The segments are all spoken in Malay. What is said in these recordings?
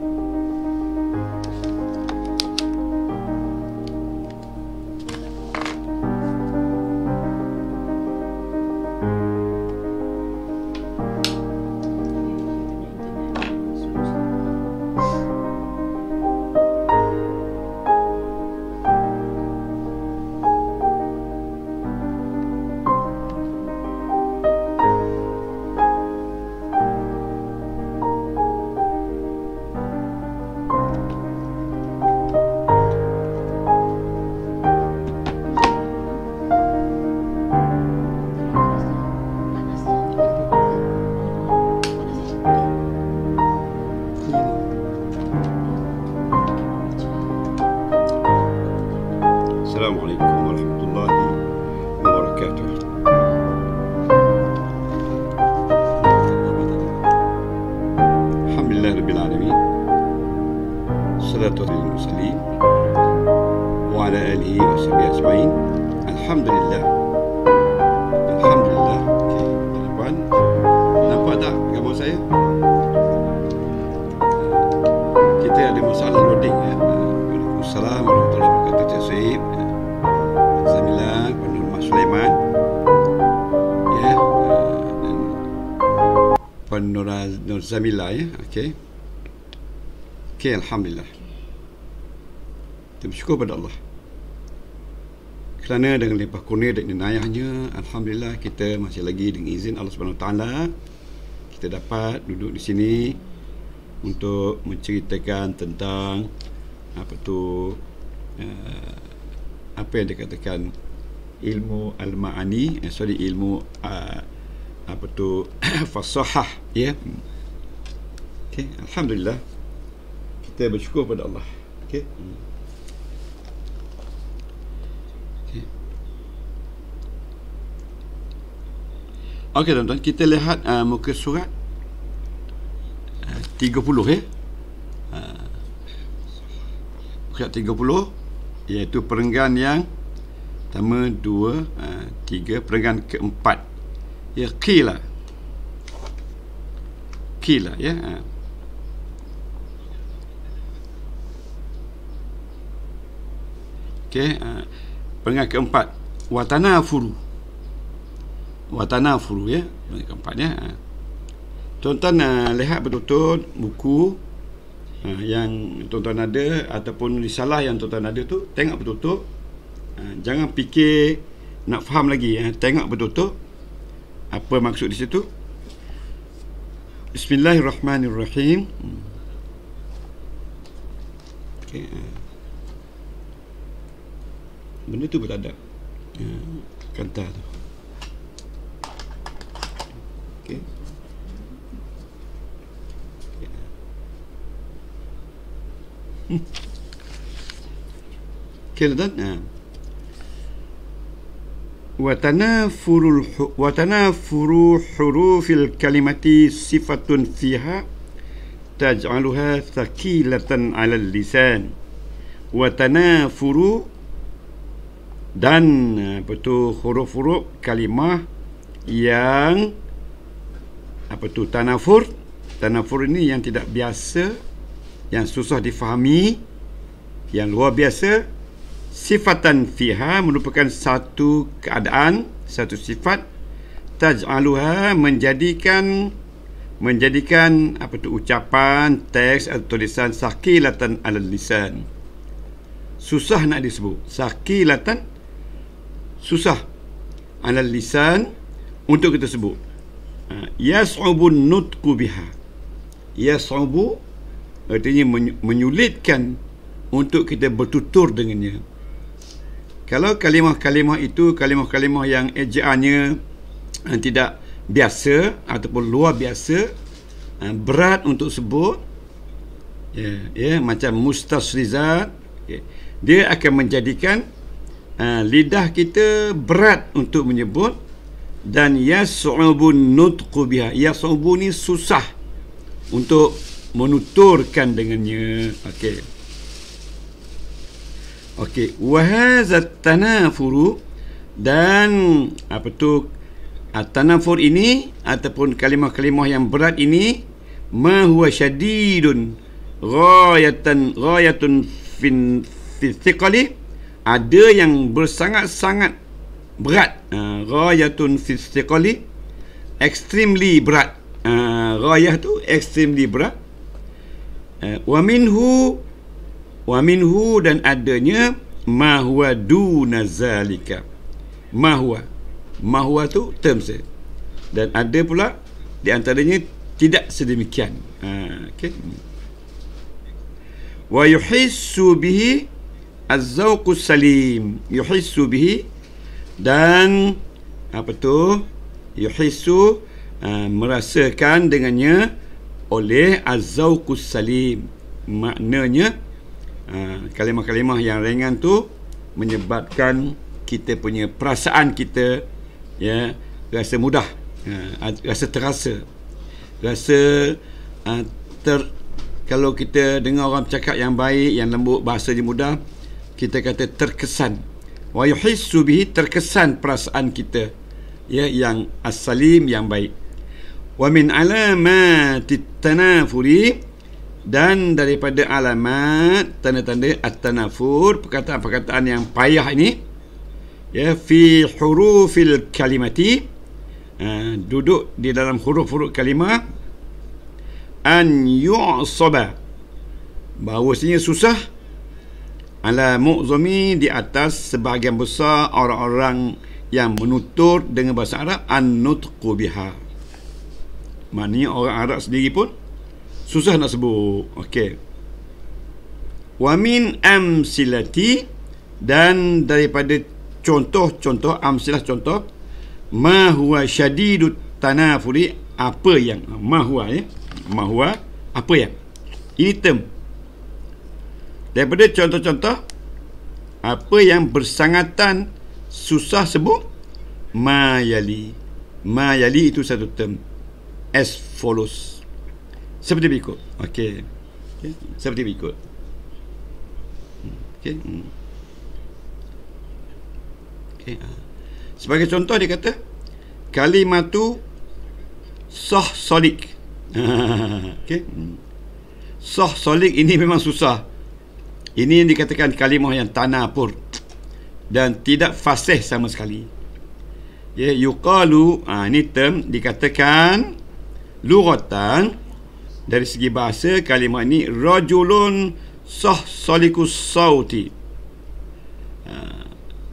thank you Zamila ya. Okey. Okey, alhamdulillah. Kita bersyukur pada Allah. Kerana dengan limpah kurnia dan nenayahnya, alhamdulillah kita masih lagi dengan izin Allah Subhanahu taala kita dapat duduk di sini untuk menceritakan tentang apa tu uh, apa yang dikatakan ilmu al-ma'ani eh, sorry ilmu uh, apa tu fasahah ya Okay. Alhamdulillah kita bersyukur pada Allah. Okay. Okay, tuan-tuan, kita lihat uh, muka surat uh, 30 ya. Uh, surat 30 iaitu perenggan yang pertama, dua, uh, tiga, perenggan keempat. Ya, kila, kila ya. Uh. Okey. Uh, eh, pengat keempat, watana furu. Watana furu ya, peringkat keempat ya. Eh. Tuan-tuan uh, lihat betul-betul buku uh, yang tonton ada ataupun risalah yang tonton ada tu, tengok betul-betul. Uh, jangan fikir nak faham lagi ya, tengok betul-betul apa maksud di situ. Bismillahirrahmanirrahim. Hmm. Okay. بنيته بتعدى كان تحته اوكي كذا وتنافر الح... وتنافر حروف الكلمة صفة فيها تجعلها ثقيلة على اللسان وتنافر dan eh, apa tu huruf-huruf kalimah yang apa tu tanafur tanafur ini yang tidak biasa yang susah difahami yang luar biasa sifatan fiha merupakan satu keadaan satu sifat taj'aluha menjadikan menjadikan apa tu ucapan teks atau tulisan sakilatan alal lisan susah nak disebut sakilatan susah alal lisan untuk kita sebut ha, yas'ubu nutku biha yas'ubu artinya menyulitkan untuk kita bertutur dengannya kalau kalimah-kalimah itu kalimah-kalimah yang ejaannya ha, tidak biasa ataupun luar biasa ha, berat untuk sebut ya yeah, yeah, macam mustasrizat okay. Ya, dia akan menjadikan Ha, lidah kita berat untuk menyebut dan yas'ubun nutqu biha yas'ubun ni susah untuk menuturkan dengannya okey okey wa hadza tanafuru dan apa tu tanafur ini ataupun kalimah-kalimah yang berat ini ma huwa shadidun ghayatan ghayatun fi thiqali ada yang bersangat-sangat berat uh, rayatun fisiqali extremely berat uh, tu extremely berat uh, wa minhu wa minhu dan adanya mahwa dunazalika mahwa mahwa tu terms eh? dan ada pula di antaranya tidak sedemikian uh, okey wa yuhissu bihi az-zauqus salim yuhissu bihi dan apa tu yuhissu uh, merasakan dengannya oleh az-zauqus salim maknanya uh, kalimah-kalimah yang ringan tu menyebabkan kita punya perasaan kita ya rasa mudah uh, rasa terasa rasa uh, ter kalau kita dengar orang cakap yang baik yang lembut bahasa dia mudah kita kata terkesan wa yuhissu bihi terkesan perasaan kita ya yang asalim yang baik wa min alamatit tanafuri dan daripada alamat tanda-tanda at-tanafur perkataan-perkataan yang payah ini ya fi hurufil kalimati uh, duduk di dalam huruf-huruf kalimah an yu'saba bahawasanya susah Ala mu'zumi di atas sebahagian besar orang-orang yang menutur dengan bahasa Arab an-nutqu biha. Maknanya orang Arab sendiri pun susah nak sebut. Okey. Wa min amsilati dan daripada contoh-contoh amsilah contoh ma huwa syadidut tanafuri apa yang ma huwa ya ma huwa apa yang ini term daripada contoh-contoh apa yang bersangatan susah sebut mayali mayali itu satu term as follows seperti berikut okey okey seperti berikut okey hmm. okey ha. sebagai contoh dia kata kalimat tu sah solik okey hmm. sah solik ini memang susah ini yang dikatakan kalimah yang tanah pur dan tidak fasih sama sekali. Ya, yuqalu, ha, ini term dikatakan lugatan dari segi bahasa kalimah ini rajulun sah salikus sauti. Ha,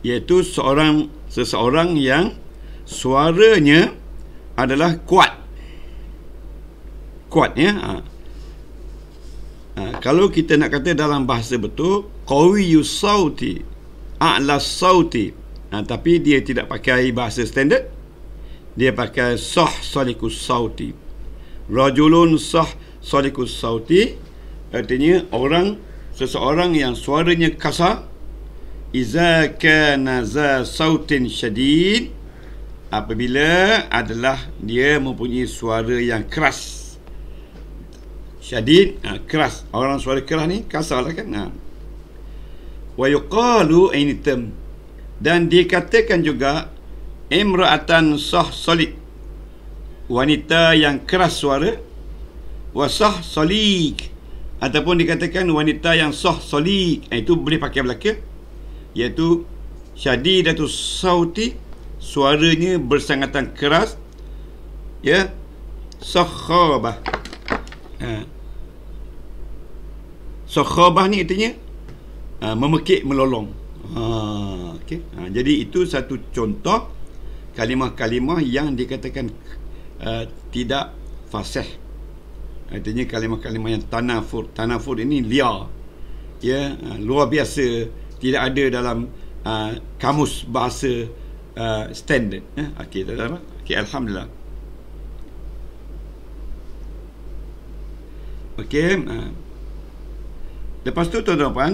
iaitu seorang seseorang yang suaranya adalah kuat. Kuatnya. Ha. Ha, kalau kita nak kata dalam bahasa betul qawi yusauti a'la sauti ha, tapi dia tidak pakai bahasa standard dia pakai sah saliku sauti rajulun sah saliku sauti artinya orang seseorang yang suaranya kasar iza kana za sautin syadid apabila adalah dia mempunyai suara yang keras syadid ha, keras orang suara keras ni kasar lah kan ha. wa yuqalu ini term dan dikatakan juga imra'atan sah solid wanita yang keras suara wa sah solid ataupun dikatakan wanita yang sah solid ha, itu boleh pakai belaka iaitu atau sauti suaranya bersangatan keras ya sahabah ha. So Sokhobah ni artinya uh, Memekik melolong uh, ha, okay. uh, ha, Jadi itu satu contoh Kalimah-kalimah yang dikatakan uh, Tidak fasih Artinya kalimah-kalimah yang tanafur Tanafur ini liar ya uh, luar biasa tidak ada dalam uh, kamus bahasa uh, standard ya okey tak apa okey alhamdulillah okey uh. Lepas tu tuan-tuan dan puan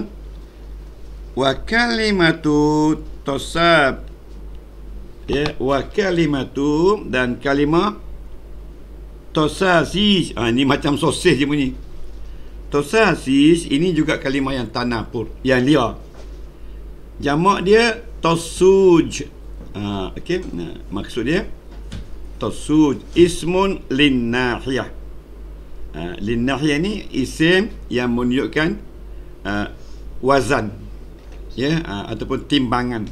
Wa kalimatu tosab Ya, wa kalimatu dan kalimah tosasis. Ah ha, ini macam sosis je bunyi. Tosasis ini juga kalimah yang tanah pur, yang liar. Jamak dia tosuj. Ah ha, okey, nah, maksud dia tosuj ismun linnahiyah. ha, linnahiyah ni isim yang menunjukkan uh, wazan ya yeah? uh, ataupun timbangan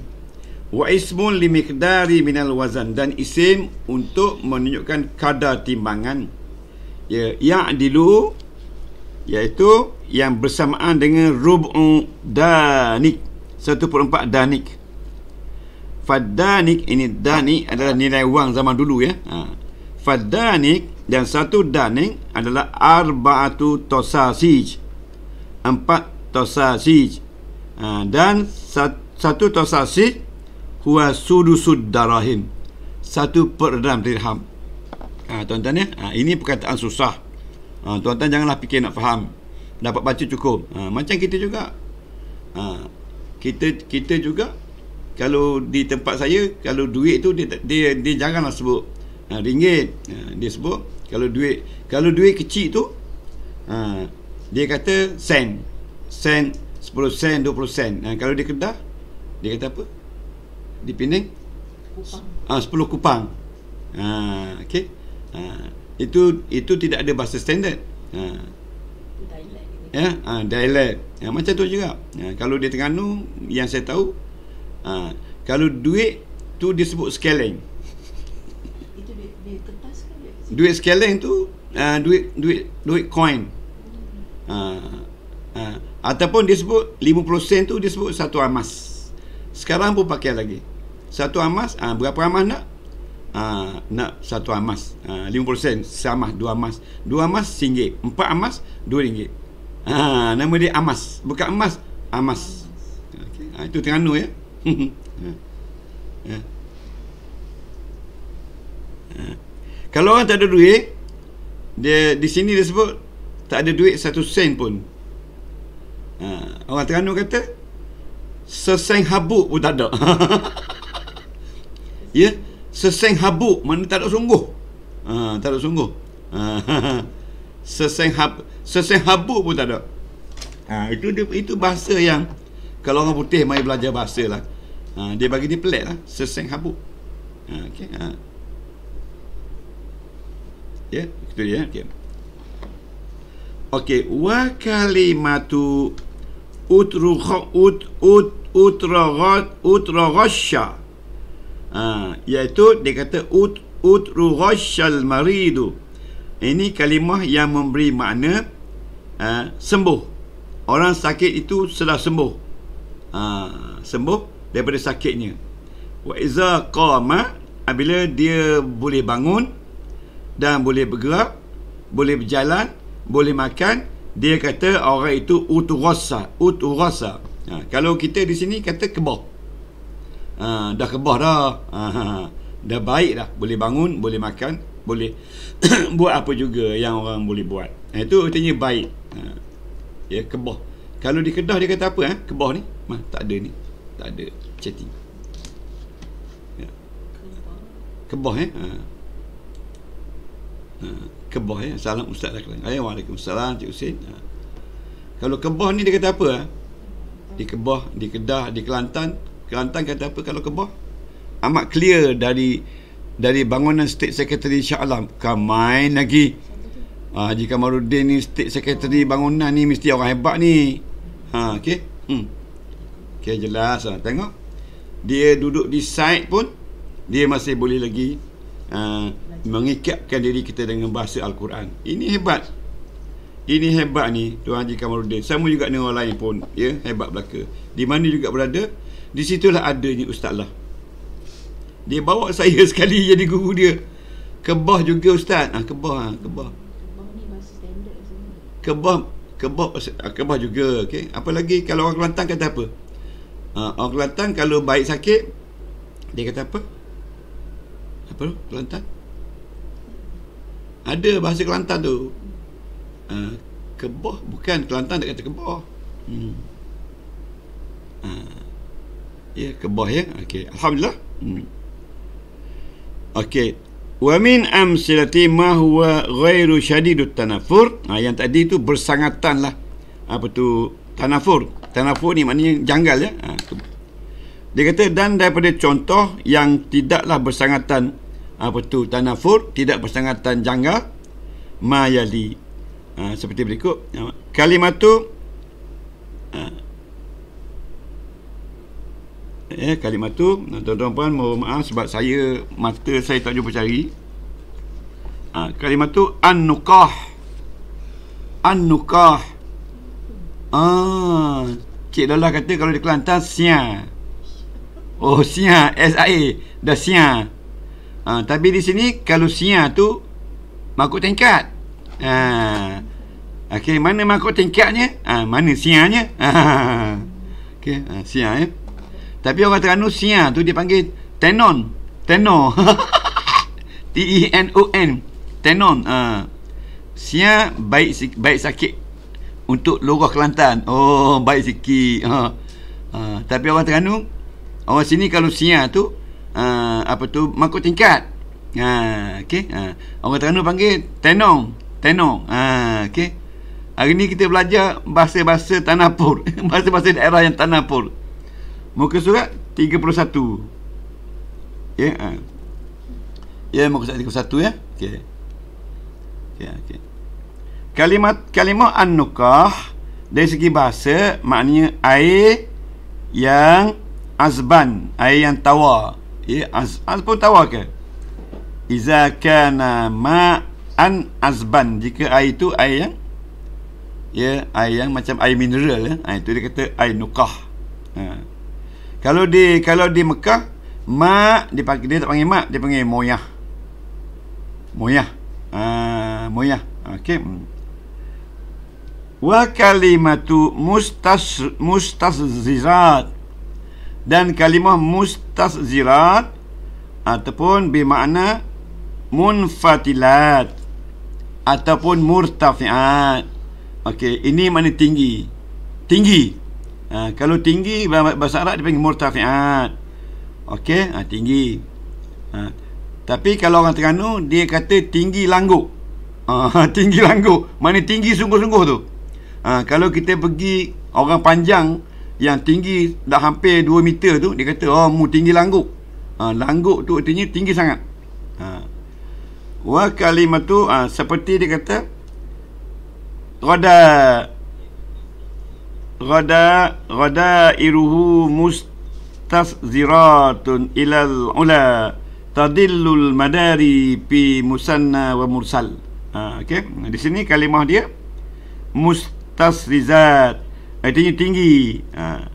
wa ismun li miqdari minal wazan dan isim untuk menunjukkan kadar timbangan ya yeah. ya'dilu iaitu yang bersamaan dengan rub'u danik 1.4 danik fadanik ini danik adalah nilai wang zaman dulu ya ha. fadanik dan satu danik adalah arba'atu tosasij empat tosasij ha, dan satu tosasij huwa sudusud darahim satu perdam dirham ha, tuan-tuan ya ha, ini perkataan susah ha, tuan-tuan janganlah fikir nak faham dapat baca cukup ha, macam kita juga ha, kita kita juga kalau di tempat saya kalau duit tu dia dia, dia janganlah sebut ha, ringgit ha, dia sebut kalau duit kalau duit kecil tu ha, dia kata sen sen 10 sen 20 sen ha, kalau di Kedah dia kata apa di Penang kupang ha, ah, 10 kupang ha, okey ha, itu itu tidak ada bahasa standard ha. ya ha, dialect ya, macam tu juga ha, kalau di Terengganu yang saya tahu ha, kalau duit tu disebut skeleng itu duit, duit kertas ke duit, skeleng tu uh, duit duit duit coin ha, ha. Ataupun dia sebut 50 sen tu dia sebut satu amas. Sekarang pun pakai lagi. Satu amas, ah ha, berapa amas nak? ha, nak satu amas. Ah ha, 50 sen sama dua amas. Dua amas singgit. Empat amas dua ringgit. ha, nama dia amas. Bukan emas, amas. Okay, ha, itu Terengganu ya. Kalau orang tak ada duit, dia di sini dia sebut tak ada duit satu sen pun. Ha. Orang Terengganu kata seseng habuk pun tak ada. ya, yeah? seseng habuk mana tak ada sungguh. Ha, tak ada sungguh. Ha. seseng hab seseng habuk pun tak ada. Ha, itu itu bahasa yang kalau orang putih mai belajar bahasa lah. Ha, dia bagi ni pelik lah. Seseng habuk. Ha, okay. Ha. Ya, yeah, itu dia. Okay. Okay. wakalimatu Utruha, ut ut utraga, utragasha. Ha, iaitu dia kata ut utrughasyal maridu. Ini kalimah yang memberi makna ha, sembuh. Orang sakit itu sudah sembuh. Ha, sembuh daripada sakitnya. Wa iza qama apabila dia boleh bangun dan boleh bergerak, boleh berjalan, boleh makan, dia kata orang itu uturasa uturasa ha, kalau kita di sini kata kebah ha, dah kebah dah ha, ha, ha. dah baik dah boleh bangun boleh makan boleh buat apa juga yang orang boleh buat ha, itu artinya baik ha, ya kebah kalau di kedah dia kata apa eh kebah ni Mah, tak ada ni tak ada chatting ya. kebah eh ha. ha. Keboh ya. Salam ustaz dah kena. Ayah waalaikumsalam Cik Husin. Ha. Kalau keboh ni dia kata apa? Ha? Di keboh, di Kedah, di Kelantan. Kelantan kata apa kalau keboh, Amat clear dari dari bangunan State Secretary Shah Alam. Kamain lagi. Ha, Haji Kamarudin ni State Secretary bangunan ni mesti orang hebat ni. Ha, okay? Hmm. Okay, jelas. Ha. Tengok. Dia duduk di side pun, dia masih boleh lagi. Haa mengikatkan diri kita dengan bahasa Al-Quran. Ini hebat. Ini hebat ni Tuan Haji Kamaluddin. Sama juga dengan orang lain pun. Ya, hebat belaka. Di mana juga berada, di situlah ada adanya Ustaz lah. Dia bawa saya sekali jadi guru dia. Kebah juga Ustaz. Ah, kebah, ah, kebah. Kebah, lah kebah, kebah ah, juga. Okay. Apa lagi kalau orang Kelantan kata apa? Ah, orang Kelantan kalau baik sakit, dia kata apa? Apa tu? Kelantan? ada bahasa Kelantan tu uh, ah, keboh bukan Kelantan tak kata keboh hmm. Uh, ya yeah, keboh ya yeah? okey alhamdulillah hmm. okey wa min amsilati ma huwa ghairu shadidut tanafur ha, yang tadi tu bersangatan lah apa tu tanafur tanafur ni maknanya janggal ya ha, dia kata dan daripada contoh yang tidaklah bersangatan apa tu tanafur tidak bersangatan jangga mayali ha, seperti berikut ha, kalimat tu ha, eh kalimat tu tuan-tuan puan mohon maaf sebab saya mata saya tak jumpa cari ha, kalimat tu an-nukah ah ha, cik Lola kata kalau di Kelantan sia oh sian, s a dah sia Ha, tapi di sini kalau sia tu makut tingkat. Ha. Okey, mana makut tingkatnya? Ha, mana sianya? Ha. Okey, ha, sia ya. Tapi orang Terengganu sia tu dia panggil tenon. Tenon. T E N O N. Tenon. Ha. Sia baik baik sakit untuk lorah Kelantan. Oh, baik sikit. Ha. ha. tapi orang Terengganu orang sini kalau sia tu uh, apa tu mangkuk tingkat. Ha uh, okey. Ha uh, orang Terengganu panggil tenong, tenong. Ha uh, okey. Hari ni kita belajar bahasa-bahasa tanah pur, bahasa-bahasa daerah yang tanah pur. Muka surat 31. Ya. Yeah, ha. Uh. Ya yeah, muka surat 31 ya. Okey. Ya okey. Okay, okay. Kalimat kalimah an-nukah dari segi bahasa maknanya air yang azban, air yang tawar az, az pun ke? Iza kana ma an azban jika air itu air yang ya air yang macam air mineral ya. Ha, itu dia kata air nukah. Ha. Kalau di kalau di Mekah ma dipanggil dia tak panggil mak dia panggil moyah. Moyah. Ha, moyah. Okey. Hmm. Wa kalimatu mustas mustazirat dan kalimah mustazirat ataupun bermakna munfatilat ataupun murtafiat. Okey, ini mana tinggi. Tinggi. Ha, kalau tinggi bahasa Arab dipanggil murtafiat. Okey, ha, tinggi. Ha, tapi kalau orang Terengganu dia kata tinggi langguk. Ha, tinggi langguk. Mana tinggi sungguh-sungguh tu? Ha, kalau kita pergi orang panjang yang tinggi dah hampir 2 meter tu dia kata oh mu tinggi langguk ha, langguk tu artinya tinggi sangat ha. wa kalimat tu ha, ah, seperti dia kata roda roda roda iruhu mustaziratun ilal ula tadillul madari pi musanna wa mursal ha, ah, okay. di sini kalimah dia mustazrizat Artinya tinggi ha.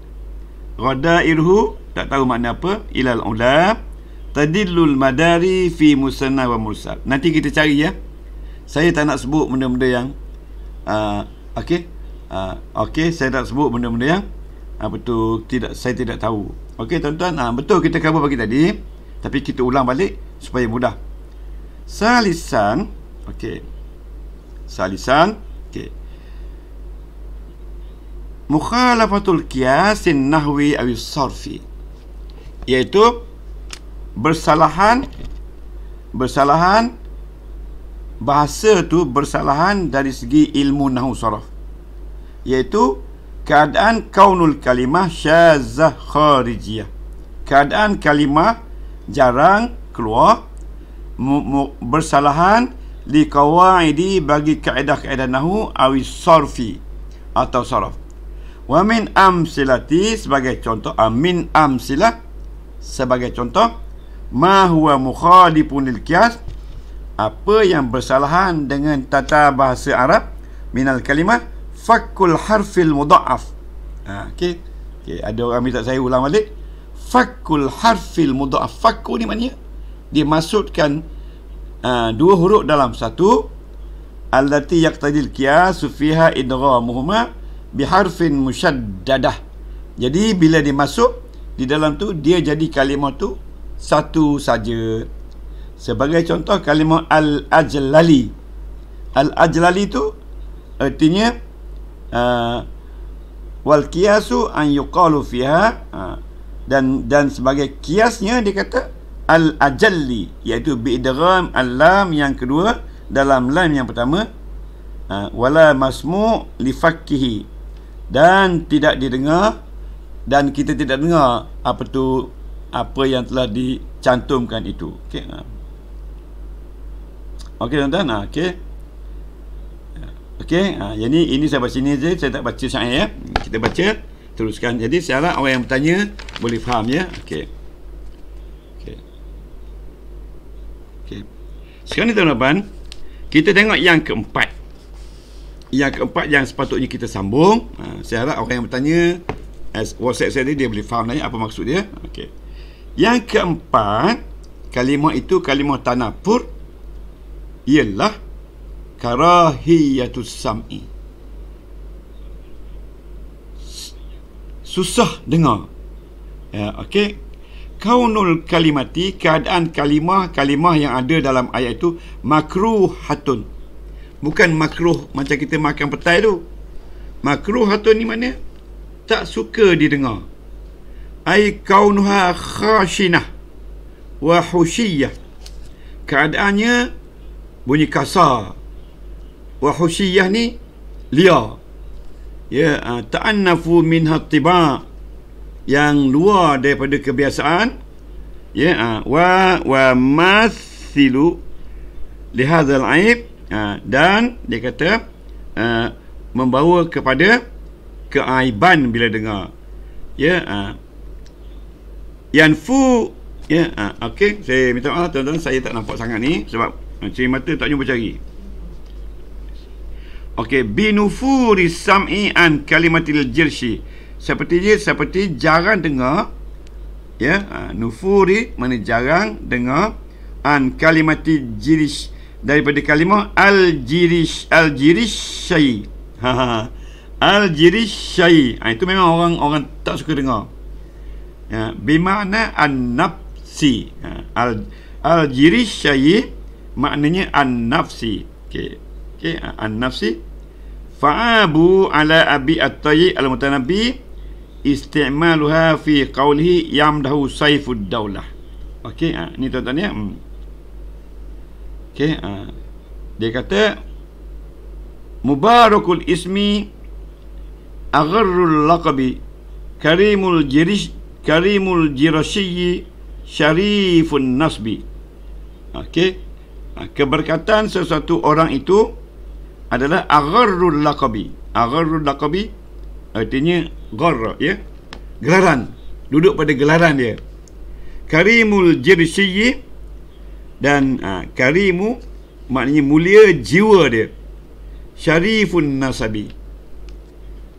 Roda irhu Tak tahu makna apa Ilal ula Tadillul madari Fi musanna wa mursal Nanti kita cari ya Saya tak nak sebut benda-benda yang uh, ha, Okay uh, ha, Okay Saya tak sebut benda-benda yang uh, Betul tidak Saya tidak tahu Okay tuan-tuan uh, Betul kita cover bagi tadi Tapi kita ulang balik Supaya mudah Salisan Okay Salisan Salisan mukhalafatul qiyasin nahwi aw sarfi iaitu bersalahan bersalahan bahasa tu bersalahan dari segi ilmu nahwu sarf iaitu keadaan kaunul kalimah syazah kharijiyah keadaan kalimah jarang keluar bersalahan li kawaidi bagi kaedah-kaedah nahu awi sarfi atau sarf Wa min silati sebagai contoh amin ah, am amsilah sebagai contoh ma huwa mukhalifun lil qiyas apa yang bersalahan dengan tata bahasa Arab minal kalimah fakul harfil mudaaf ha, okey okey ada orang minta saya ulang balik fakul harfil mudaaf fakul ni maknanya dia ha, dua huruf dalam satu allati yaqtadil qiyas fiha idghamuhuma biharfin musyaddadah. Jadi bila dia masuk di dalam tu dia jadi kalimah tu satu saja. Sebagai contoh kalimah al-ajlali. Al-ajlali tu artinya uh, wal qiyasu an yuqalu fiha uh, dan dan sebagai kiasnya dia kata al-ajalli iaitu bi idgham al-lam yang kedua dalam lam yang pertama uh, wala masmu li fakihi dan tidak didengar dan kita tidak dengar apa tu apa yang telah dicantumkan itu okey ha. okey tuan-tuan ha, okey okey ha, yang ini saya baca sini je saya tak baca syair ya kita baca teruskan jadi saya harap orang yang bertanya boleh faham ya okey okey okey sekarang ni tuan-tuan kita tengok yang keempat yang keempat yang sepatutnya kita sambung ha, saya harap orang yang bertanya as WhatsApp saya ni dia boleh faham apa maksud dia okey yang keempat kalimah itu kalimah tanapur ialah karahiyatus sam'i susah dengar ya, okey kaunul kalimati keadaan kalimah kalimah yang ada dalam ayat itu makruhatun bukan makruh macam kita makan petai tu makruh atau ni mana tak suka didengar ai kaunuha khashinah wa husiyah keadaannya bunyi kasar wa ni liar ya ah, ta'annafu minha tiba yang luar daripada kebiasaan ya ah, wa wa masilu lihadzal aib Ah, dan dia kata ah, membawa kepada keaiban bila dengar. Ya. Yeah, fu ya yeah, okey saya minta maaf tuan-tuan saya tak nampak sangat ni sebab ah, cermin mata tak jumpa cari. Okey binufuri sami an kalimatil jirshi seperti seperti jarang dengar ya nufuri mana jarang dengar an kalimatil jirshi daripada kalimah al-jirish al-jirishai. Ha, ha, ha. al-jirishai. Ha, itu memang orang orang tak suka dengar. Ya, bimana an-nafsi. Ha, al al-jirishai maknanya an-nafsi. Okey. Okey, an-nafsi. Fa'abu ala abi at-tayy al-mutanabbi istimaluha fi qawlihi yamdahu saifud daulah. Okey, ha, ni tuan-tuan ya. Hmm. Okay, uh, ah. dia kata mubarakul ismi agharrul laqabi karimul jirish karimul jirashiyyi syarifun nasbi. Okey. Ah, keberkatan sesuatu orang itu adalah agharrul laqabi. Agharrul laqabi artinya gharr ya. Gelaran. Duduk pada gelaran dia. Karimul jirshiyyi dan ha, karimu maknanya mulia jiwa dia syarifun nasabi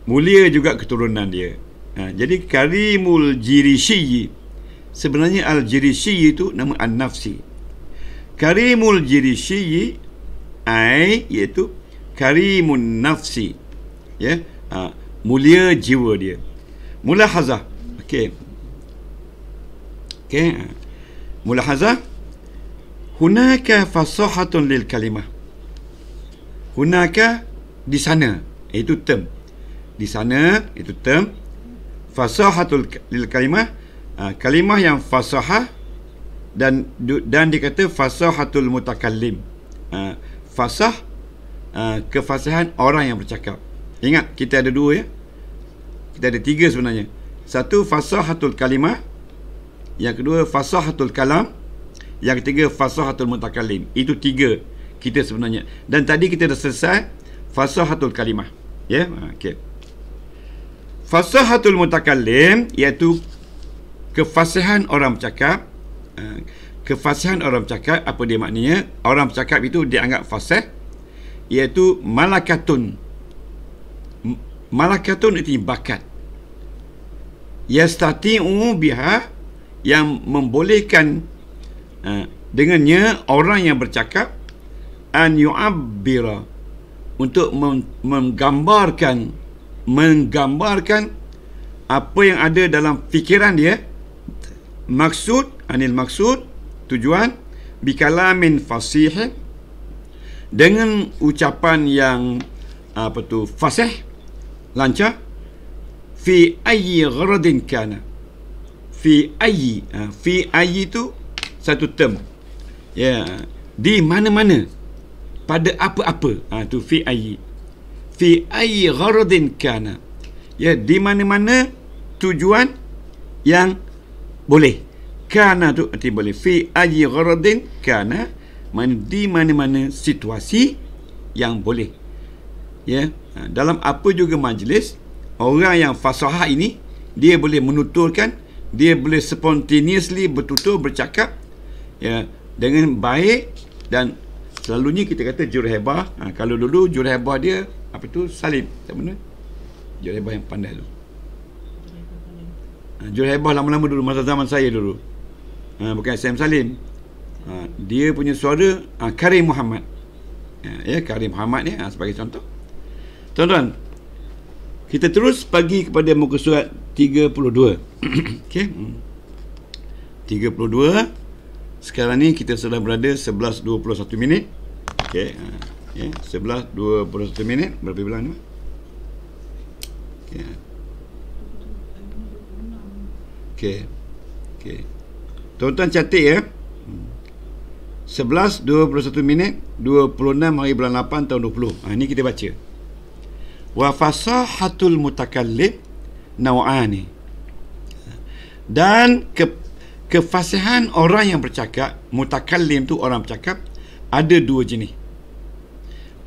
mulia juga keturunan dia ha, jadi karimul jirishi sebenarnya al jirishi itu nama an nafsi karimul jirishi ai iaitu karimun nafsi ya ha, mulia jiwa dia mulahazah okey okey mulahazah Hunaka fasahatun lil kalimah. Hunaka di sana, itu term. Di sana itu term fasahatul lil kalimah. Ah, kalimah yang fasahah dan dan dikata fasahatul mutakallim. Ah, fasah ah, kefasihan orang yang bercakap. Ingat kita ada dua ya. Kita ada tiga sebenarnya. Satu fasahatul kalimah, yang kedua fasahatul kalam, yang ketiga Fasahatul Mutakalim Itu tiga kita sebenarnya Dan tadi kita dah selesai Fasahatul Kalimah Ya, yeah? Ha, okay. Fasahatul Mutakalim Iaitu Kefasihan orang bercakap ha, Kefasihan orang bercakap Apa dia maknanya Orang bercakap itu dianggap fasih Iaitu Malakatun Malakatun itu bakat Yastati'u biha Yang membolehkan Ha. dengannya orang yang bercakap an yu'abbira untuk menggambarkan menggambarkan apa yang ada dalam fikiran dia maksud anil maksud tujuan bikalamin fasih dengan ucapan yang apa tu fasih lancar fi ayyi gharadin kana fi ayyi ha, fi ayyi tu satu term ya yeah. di mana-mana pada apa-apa ha tu fi ayyi fi ayyi gharadin kana ya yeah, di mana-mana tujuan yang boleh kana tu arti boleh fi ayyi gharadin kana mana di mana-mana situasi yang boleh ya yeah. Ha, dalam apa juga majlis orang yang fasahah ini dia boleh menuturkan dia boleh spontaneously bertutur bercakap ya dengan baik dan selalunya kita kata jurhebah ha, kalau dulu jurhebah dia apa tu salim tak mana jurhebah yang pandai tu ha, jurhebah lama-lama dulu masa zaman saya dulu ha, bukan Sam Salim ha, dia punya suara ha, Karim Muhammad ya, ya Karim Muhammad ni ha, sebagai contoh tuan-tuan kita terus pergi kepada muka surat 32 okey 32 hmm. Sekarang ni kita sudah berada 11.21 minit. Okey. Ya, yeah. 11.21 minit. Berapa bilang ni? Ha. Okey. Okey. Okey. Okay. Tuan-tuan cantik ya. 11.21 hmm. minit 26 hari bulan 8 tahun 20. Ha, ini kita baca. Wa fasahatul mutakallib nau'ani. Dan ke kefasihan orang yang bercakap mutakallim tu orang bercakap ada dua jenis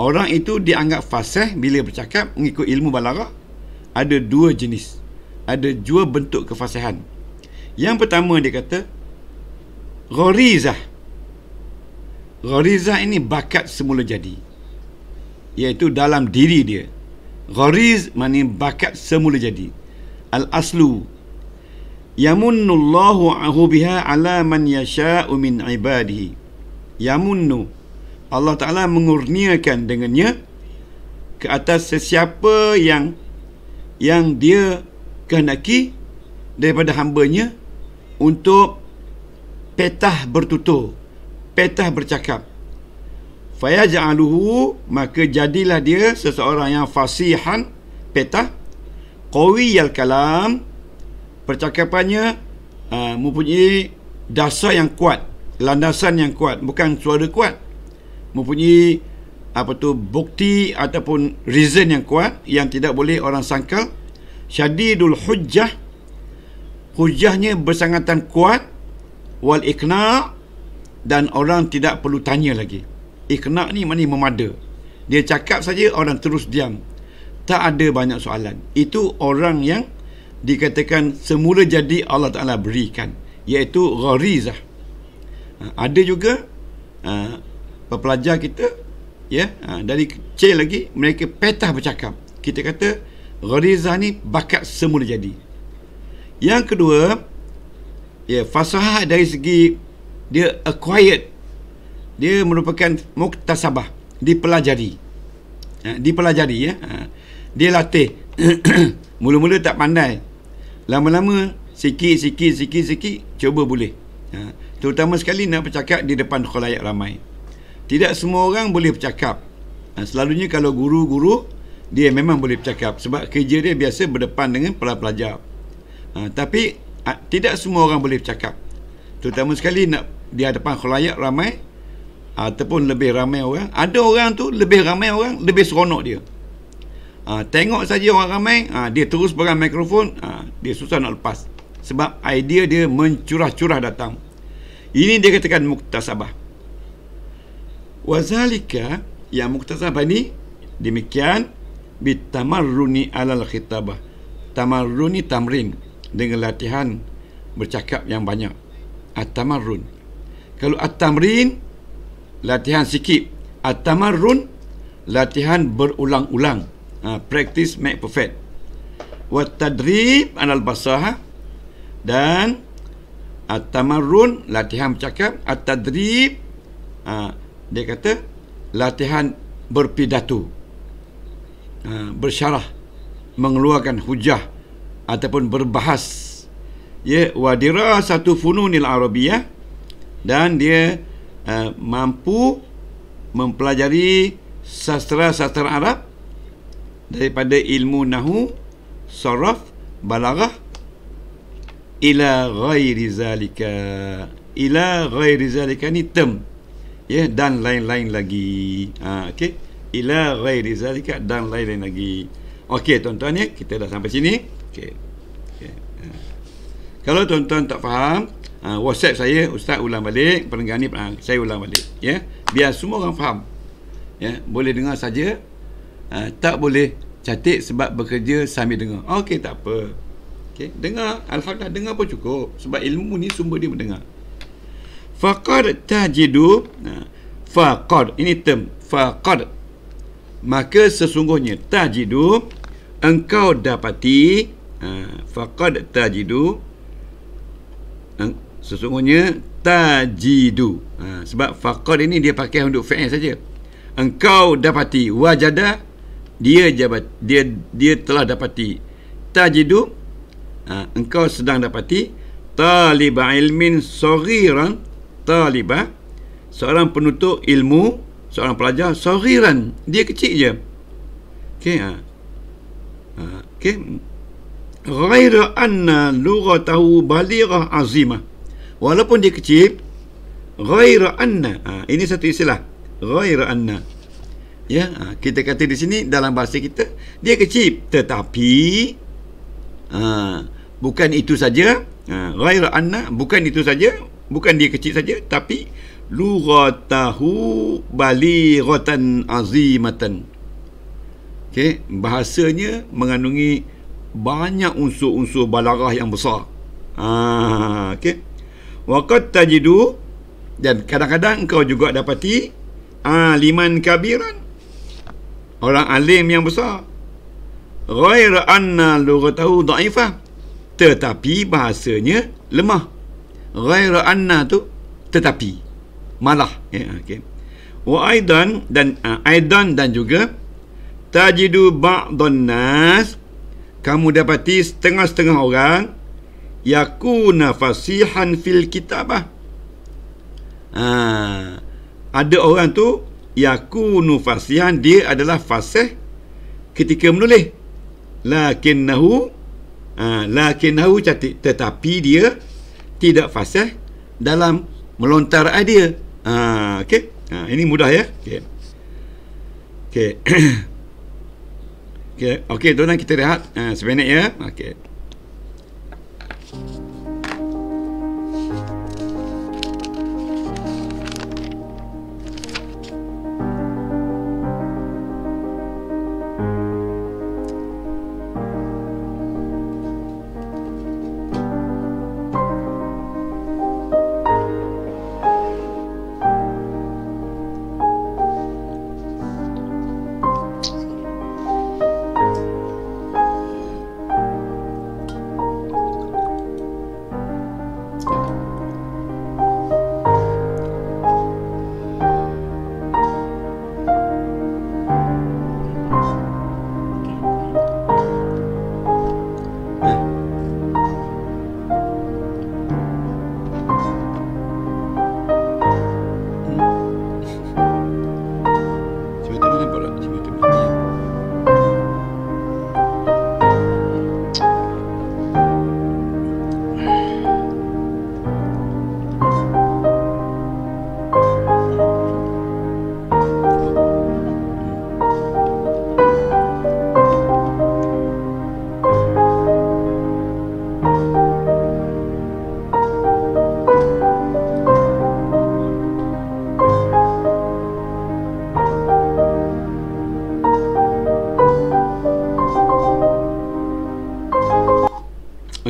orang itu dianggap fasih bila bercakap mengikut ilmu balaghah ada dua jenis ada dua bentuk kefasihan yang pertama dia kata gharizah gharizah ini bakat semula jadi iaitu dalam diri dia gharizah maknanya bakat semula jadi al aslu yamunnu Allahu ahu biha ala man yasha'u min ibadihi yamunnu Allah Ta'ala mengurniakan dengannya ke atas sesiapa yang yang dia kehendaki daripada hambanya untuk petah bertutur petah bercakap fayaja'aluhu maka jadilah dia seseorang yang fasihan petah qawiyal kalam percakapannya uh, mempunyai dasar yang kuat, landasan yang kuat, bukan suara kuat. Mempunyai apa tu bukti ataupun reason yang kuat yang tidak boleh orang sangkal. Syadidul hujjah hujjahnya bersangatan kuat wal ikna dan orang tidak perlu tanya lagi. Ikna ni maknanya memada. Dia cakap saja orang terus diam. Tak ada banyak soalan. Itu orang yang dikatakan semula jadi Allah Ta'ala berikan iaitu gharizah ha, ada juga uh, ha, pelajar kita ya yeah, ha, dari kecil lagi mereka petah bercakap kita kata gharizah ni bakat semula jadi yang kedua ya yeah, dari segi dia acquired dia merupakan muktasabah dipelajari uh, dipelajari ya yeah. dia latih mula-mula tak pandai lama-lama sikit sikit sikit sikit cuba boleh ha. terutama sekali nak bercakap di depan khalayak ramai tidak semua orang boleh bercakap ha. selalunya kalau guru-guru dia memang boleh bercakap sebab kerja dia biasa berdepan dengan pelajar-pelajar ha. tapi ha, tidak semua orang boleh bercakap terutama sekali nak di hadapan khalayak ramai ataupun lebih ramai orang ada orang tu lebih ramai orang lebih seronok dia Uh, tengok saja orang ramai, uh, dia terus pegang mikrofon, uh, dia susah nak lepas. Sebab idea dia mencurah-curah datang. Ini dia katakan muktasabah. Wazalika yang muktasabah ni demikian bitamarruni alal khitabah. Tamarruni tamrin dengan latihan bercakap yang banyak. At-tamarrun. Kalau at-tamrin latihan sikit, at-tamarrun latihan berulang-ulang. Ha, practice make perfect wa tadrib anal basaha ha? dan at-tamarrun ah, latihan bercakap at-tadrib ah, dia kata latihan berpidato ah, bersyarah mengeluarkan hujah ataupun berbahas ya wadira satu fununil arabiyah dan dia uh, mampu mempelajari sastra-sastra Arab daripada ilmu nahu sarraf balaghah ila ghairi zalika ila ghairi zalika ni tem, ya yeah, dan lain-lain lagi ha okey ila ghairi zalika dan lain-lain lagi okey tuan-tuan ya kita dah sampai sini okey okay. ha. kalau tuan-tuan tak faham ha, WhatsApp saya ustaz ulang balik perenggan ni ha, saya ulang balik ya yeah. biar semua orang faham ya yeah. boleh dengar saja ha, tak boleh cantik sebab bekerja sambil dengar. Okey, tak apa. Okey, dengar. Alhamdulillah, dengar pun cukup. Sebab ilmu ni sumber dia mendengar. Faqad tajidu. Ha, faqad. Ini term. Faqad. Maka sesungguhnya tajidu. Engkau dapati. Ha, faqad tajidu. Sesungguhnya tajidu. Ha, sebab faqad ini dia pakai untuk fi'il saja. Engkau dapati wajada dia jabat dia dia telah dapati tajidu ha, engkau sedang dapati taliba ilmin sagiran taliba seorang penutur ilmu seorang pelajar sagiran dia kecil je okey ha. ha okay. ghaira anna lughatahu balighah azimah walaupun dia kecil ghaira anna ha, ini satu istilah ghaira anna ya ha, kita kata di sini dalam bahasa kita dia kecil tetapi uh, bukan itu saja ha, ghair uh, anna bukan itu saja bukan dia kecil saja tapi lughatahu balighatan azimatan okey bahasanya mengandungi banyak unsur-unsur balaghah yang besar ha okey waqad tajidu dan kadang-kadang kau juga dapati aliman kabiran orang alim yang besar ghaira anna lughatahu dhaifah tetapi bahasanya lemah ghaira anna tu tetapi malah ya yeah, okey wa aidan dan uh, aidan dan juga tajidu ba'dun nas kamu dapati setengah-setengah orang yakuna fasihan fil kitabah ha, ada orang tu yakunu fasihan dia adalah fasih ketika menulis lakinnahu ha, lakinnahu cantik tetapi dia tidak fasih dalam melontar idea ha, okay? ha, ini mudah ya okay. Okay. okay. Okay, tuan-tuan kita rehat uh, ha, sebenarnya ya. Okay.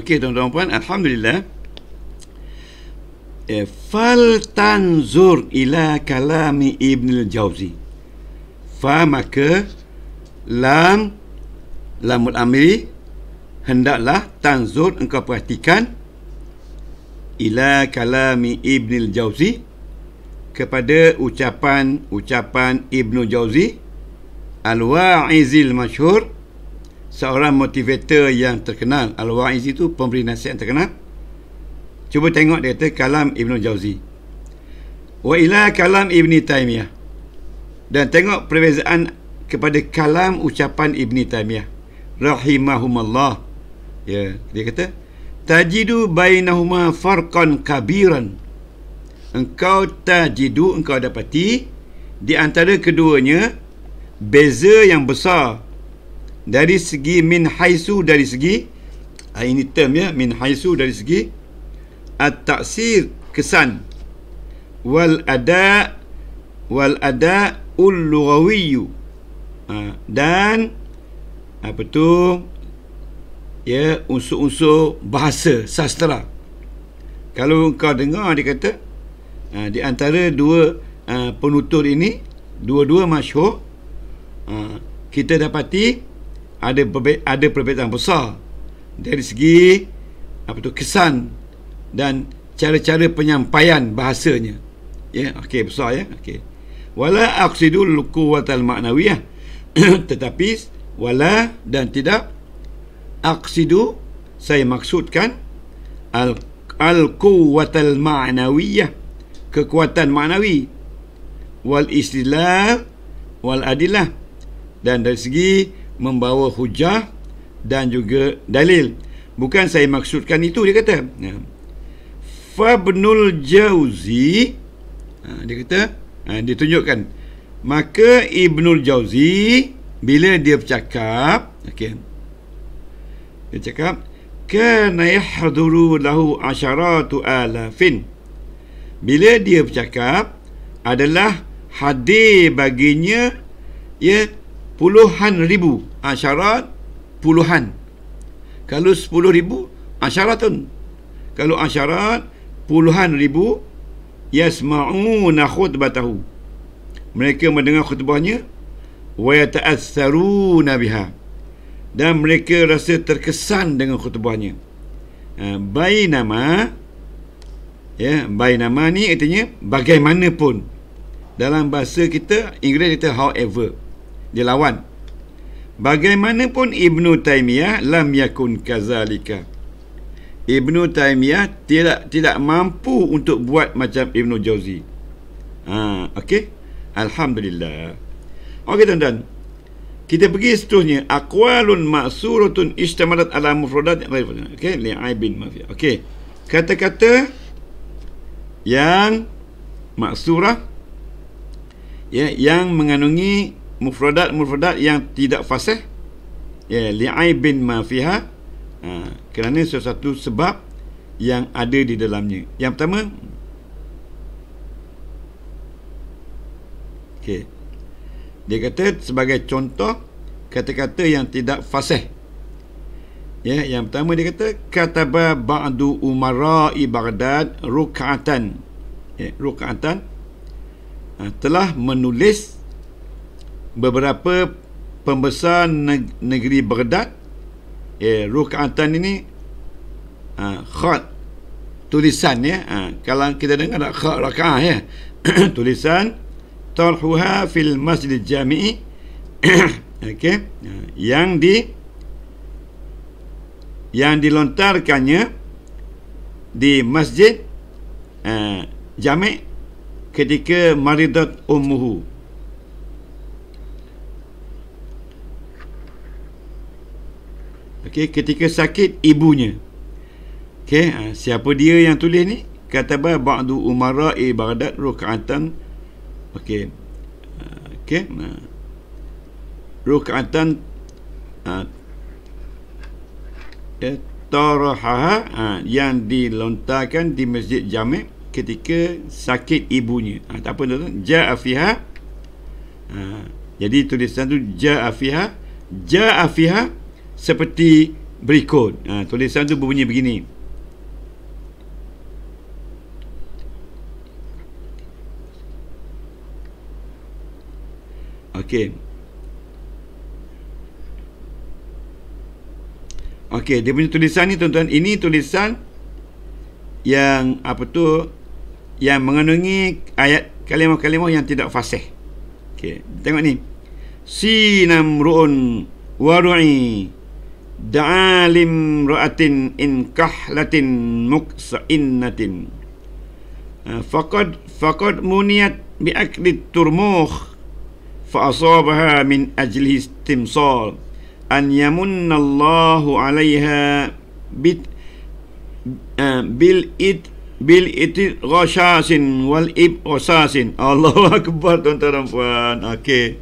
Okey tuan-tuan puan, alhamdulillah. Eh, fal tanzur ila kalami Ibn al-Jauzi. Fa maka lam lamul amri hendaklah tanzur engkau perhatikan ila kalami Ibn al-Jauzi kepada ucapan-ucapan Ibn al-Jauzi al-Wa'izil masyhur seorang motivator yang terkenal Al-Wa'iz itu pemberi nasihat yang terkenal cuba tengok dia kata kalam Ibn Jauzi wa ila kalam Ibn Taymiyah dan tengok perbezaan kepada kalam ucapan Ibn Taymiyah rahimahumallah ya dia kata tajidu bainahuma farqan kabiran engkau tajidu engkau dapati di antara keduanya beza yang besar dari segi min haisu dari segi ah, ini term ya min haisu dari segi at-ta'sir kesan wal ada wal ada ul-lughawiy ah, dan apa tu ya unsur-unsur bahasa sastra kalau kau dengar dia kata ha, di antara dua penutur ini dua-dua masyhur ha, kita dapati ada ada perbezaan besar dari segi apa tu kesan dan cara-cara penyampaian bahasanya. Ya, yeah, okey besar ya. Yeah? Okey. Wala aqsidu al-quwwatal ma'nawiyah. Tetapi wala dan tidak aqsidu saya maksudkan al al-quwwatal ma'nawiyah, kekuatan maknawi. Wal istilah wal adillah dan dari segi membawa hujah dan juga dalil bukan saya maksudkan itu dia kata ya. Fabnul Jauzi ha, dia kata ha, dia tunjukkan maka Ibnul Jauzi bila dia bercakap okay. dia cakap kana yahduru lahu asharatu alafin bila dia bercakap adalah hadir baginya ya puluhan ribu asyarat puluhan kalau sepuluh ribu asyaratun kalau asyarat puluhan ribu yasma'una khutbatahu mereka mendengar khutbahnya wa yata'atharuna biha dan mereka rasa terkesan dengan khutbahnya ha, bayi nama ya bayi nama ni artinya bagaimanapun dalam bahasa kita Inggeris kita however dilawan. Bagaimanapun Ibnu Taimiyah lam yakun kazalika. Ibnu Taimiyah tidak tidak mampu untuk buat macam Ibnu Jauzi. Ha, okey. Alhamdulillah. Okey tuan-tuan. Kita pergi seterusnya aqwalun ma'suratun istamarat ala mufradat okey li aibin mafi. Okey. Kata-kata yang maksurah ya yang mengandungi mufradat-mufradat yang tidak fasih ya li'ai bin ma fiha ha, kerana sesuatu sebab yang ada di dalamnya yang pertama okey dia kata sebagai contoh kata-kata yang tidak fasih ya yang pertama dia kata kataba ba'du umara ibadat rukatan ya, rukatan ha, telah menulis beberapa pembesar negeri Baghdad eh Ruh ini uh, ha, khat tulisan ya uh, kalau kita dengar nak khat rakaah ya tulisan tarhuha fil masjid jami'i okey uh, ha, yang di yang dilontarkannya di masjid uh, jami' ketika maridat ummuhu okay, ketika sakit ibunya okay, ha, siapa dia yang tulis ni kata ba ba'du umara Baghdad rukatan okey ha, okey ha, rukatan eh ha, etoraha ya, ha, yang dilontarkan di masjid jamek ketika sakit ibunya ha, tak apa tuan ja'afiha ha, jadi tulisan tu ja'afiha ja'afiha seperti berikut. Ha, tulisan tu berbunyi begini. Okey. Okey, dia punya tulisan ni tuan-tuan, ini tulisan yang apa tu yang mengandungi ayat kalimah-kalimah yang tidak fasih. Okey, tengok ni. Sinamruun warui دعا لامرأة إن كحلة مكسئنة فقد فقد منيت بأكل الترموخ فأصابها من أجله استمصال أن يمن الله عليها بت بالإت بالإت غشاش والإب غشاش الله أكبر تنتظرم فان أوكي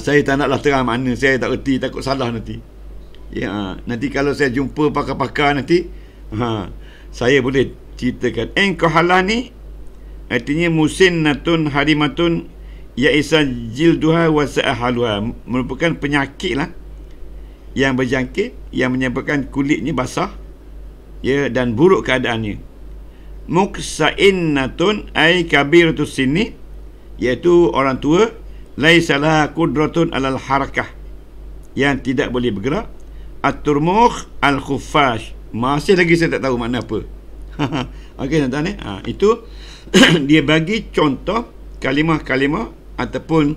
سيد أنا لا ترى معني سيد أتي تكو صلاة نتي Ya, nanti kalau saya jumpa pakar-pakar nanti, ha, saya boleh ceritakan. Engkohala eh, ni, artinya musin natun harimatun ya'isa jilduha wa sa'ahaluha. Merupakan penyakit lah yang berjangkit, yang menyebabkan kulitnya basah ya dan buruk keadaannya. Muksa'in natun ay kabirutus sini, iaitu orang tua, laisalah kudratun alal harakah yang tidak boleh bergerak At-Turmukh Al-Khufash Masih lagi saya tak tahu makna apa Okey tuan-tuan eh? ha, Itu dia bagi contoh kalimah-kalimah Ataupun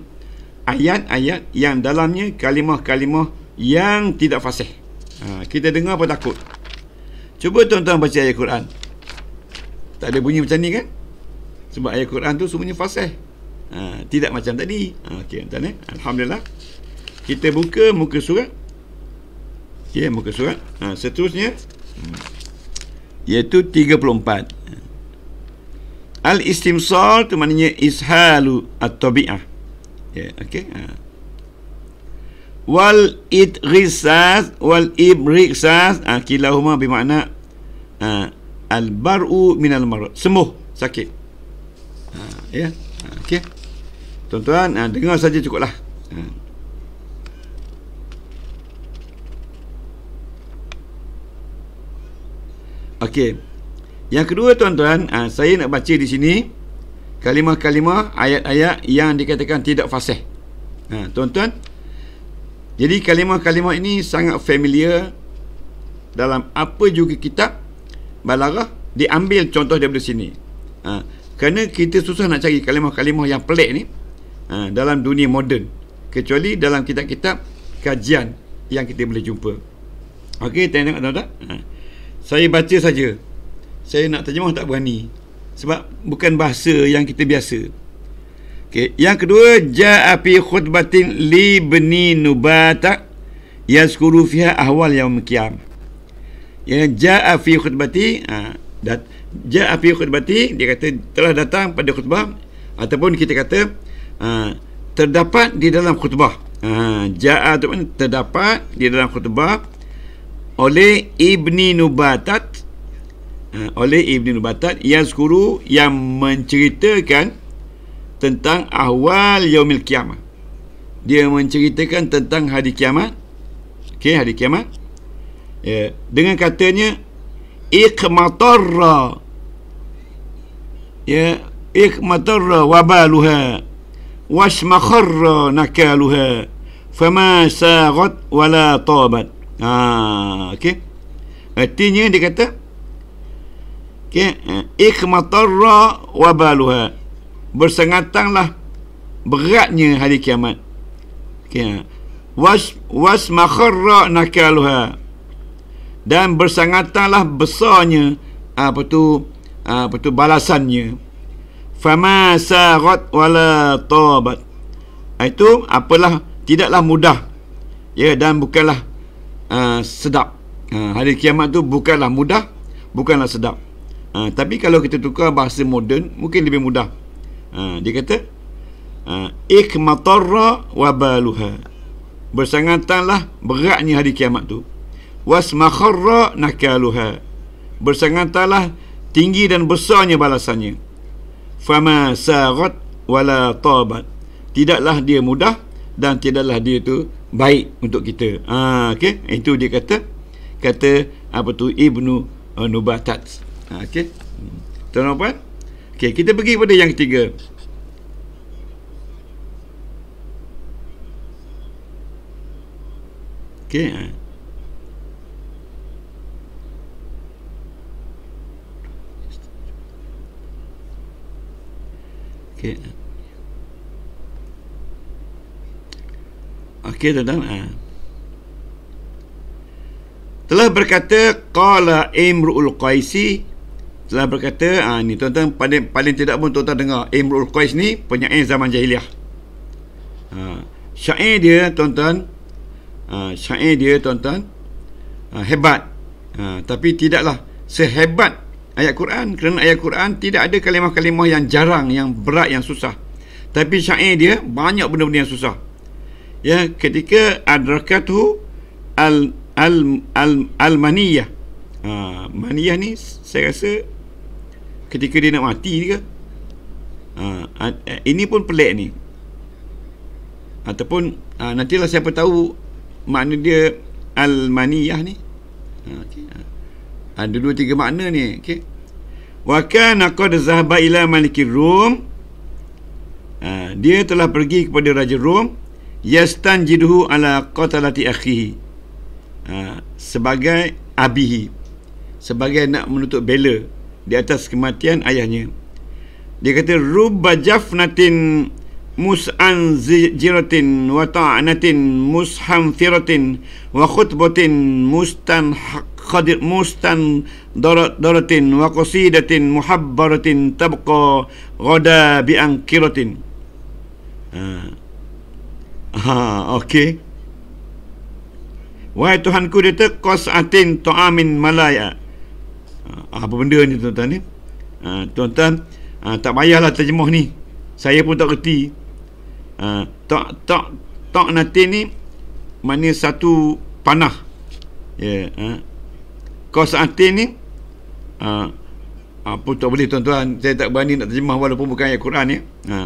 ayat-ayat yang dalamnya kalimah-kalimah yang tidak fasih ha, Kita dengar apa takut Cuba tuan-tuan baca ayat Quran Tak ada bunyi macam ni kan Sebab ayat Quran tu semuanya fasih ha, Tidak macam tadi ha, Okey eh? Alhamdulillah kita buka muka surat Okey, muka surat. Ha, seterusnya hmm. iaitu 34. Al-istimsal tu maknanya ishalu at-tabi'ah. Ya, yeah, okey. Ha. Wal idrisat wal ibrisat akilahuma ha, bermakna ha, al baru min al marad sembuh sakit. Ha, ya. Yeah. Ha, okey. Tuan-tuan, ha, dengar saja cukuplah. Ha. Okey. Yang kedua tuan-tuan, uh, saya nak baca di sini kalimah-kalimah ayat-ayat yang dikatakan tidak fasih. Ha, uh, tuan-tuan. Jadi kalimah-kalimah ini sangat familiar dalam apa juga kitab Balarah diambil contoh daripada sini. Ha, uh, kerana kita susah nak cari kalimah-kalimah yang pelik ni uh, dalam dunia moden kecuali dalam kitab-kitab kajian yang kita boleh jumpa. Okey, tengok tengok Ha. Ah. Saya baca saja. Saya nak terjemah tak berani. Sebab bukan bahasa yang kita biasa. Okay. Yang kedua, Ja'a fi khutbatin li bni nubata yaskuru fiha ahwal yaum kiam. Ya, Ja'a fi khutbati, ha, dat, Ja'a fi khutbati, dia kata telah datang pada khutbah. Ataupun kita kata, ha, terdapat di dalam khutbah. Ha, Ja'a tu terdapat di dalam khutbah oleh Ibni Nubatat eh, oleh Ibni Nubatat yang sekuru yang menceritakan tentang ahwal yaumil kiamat dia menceritakan tentang hari kiamat ok hari kiamat yeah. dengan katanya ikhmatarra ya yeah. ikhmatarra wabaluha wasmakharra nakaluha fama sagat wala tabat Ha, okey. Artinya dia kata okay, eh, ikmatarra wabaluha. Bersengatanglah beratnya hari kiamat. okay. Ha. Was was makharra nakaluha. Dan bersengatanlah besarnya ha, apa tu ha, apa tu balasannya. Fama sagat wala tabat. Itu apalah tidaklah mudah. Ya dan bukanlah Ah, sedap. Uh, hari kiamat tu bukanlah mudah, bukanlah sedap. Uh, tapi kalau kita tukar bahasa moden, mungkin lebih mudah. Uh, dia kata, uh, Ikmatarra wabaluha. Bersangatanlah beratnya hari kiamat tu. Wasmakharra nakaluha. Bersangatanlah tinggi dan besarnya balasannya. Fama sagat wala tabat. Tidaklah dia mudah dan tidaklah dia itu baik untuk kita. Ha, okay? Itu dia kata. Kata apa tu Ibnu uh, Nubatat. Ha, okay? Tuan apa? Okay, kita pergi pada yang ketiga. Okay. Ha. Okay. Ha. Okey tuan-tuan. Ha. Telah berkata qala imruul Qaisi telah berkata ha, ni tuan-tuan paling paling tidak pun tuan-tuan dengar Imrul Qais ni penyair zaman jahiliah. Ha, syair dia tuan-tuan ha, syair dia tuan-tuan ha, hebat. Ha, tapi tidaklah sehebat ayat Quran kerana ayat Quran tidak ada kalimah-kalimah yang jarang yang berat yang susah. Tapi syair dia banyak benda-benda yang susah ya ketika adrakatu al al al, al maniyah ha, maniyah ni saya rasa ketika dia nak mati ke ha, eh, ini pun pelik ni ataupun ha, nantilah siapa tahu makna dia al maniyah ni ha, okay. ha, ada dua tiga makna ni okey wa kana qad zahaba ila malikir rum ha, dia telah pergi kepada raja rum Yastan yastanjiduhu ala qatalati akhihi ha, sebagai abihi sebagai nak menutup bela di atas kematian ayahnya dia kata rubajafnatin mus'an ziratin wa ta'natin musham firatin wa khutbatin mustan khadir mustan daratin wa qasidatin muhabbaratin tabqa ghada bi Ha, okey. Wahai Tuhanku dia tu kos atin tu'amin malaya. Ha, apa benda ni tuan-tuan ni? Ha, tuan-tuan ha, tak payahlah terjemuh ni. Saya pun tak reti. Ha, tak tak tak nanti ni mana satu panah. Ya. Yeah, ha. Kos atin ni ha, apa tak boleh tuan-tuan saya tak berani nak terjemah walaupun bukan ayat Quran ya. Ha.